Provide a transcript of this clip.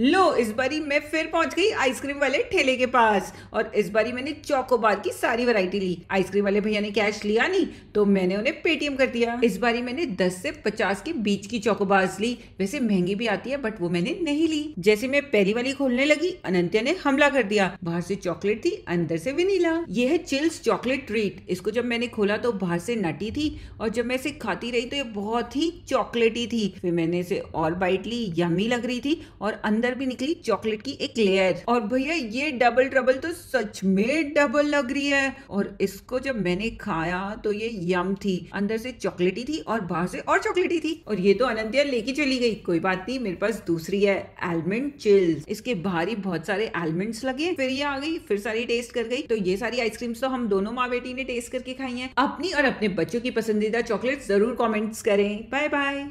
लो इस बारी मैं फिर पहुंच गई आइसक्रीम वाले ठेले के पास और इस बारी मैंने चौकोबार की सारी वैरायटी ली आइसक्रीम वाले भैया ने कैश लिया नहीं तो मैंने उन्हें पेटीएम कर दिया इस बारी मैंने 10 से 50 के बीच की चौकोबार ली वैसे महंगी भी आती है बट वो मैंने नहीं ली जैसे मैं पहली वाली खोलने लगी अनंत्या ने हमला कर दिया बाहर से चॉकलेट थी अंदर से विनीला ये है चिल्स चॉकलेट ट्रीट इसको जब मैंने खोला तो बाहर से नटी थी और जब मैं इसे खाती रही तो ये बहुत ही चॉकलेटी थी फिर मैंने इसे और बाइट ली यमी लग रही थी और अंदर अंदर भी निकली चॉकलेट की एक लेयर और भैया ये डबल ट्रबल तो सच में डबल लग रही है और इसको जब मैंने खाया तो ये यम थी अंदर से चॉकलेटी थी और बाहर से और चॉकलेटी थी और ये तो अनंतिया लेके चली गई कोई बात नहीं मेरे पास दूसरी है एलमंड चिल्स इसके बाहर ही बहुत सारे आलमंड्स लगे फिर ये आ गई फिर सारी टेस्ट कर गई तो ये सारी आइसक्रीम्स तो हम दोनों माँ बेटी ने टेस्ट करके खाई है अपनी और अपने बच्चों की पसंदीदा चॉकलेट जरूर कॉमेंट्स करें बाय बाय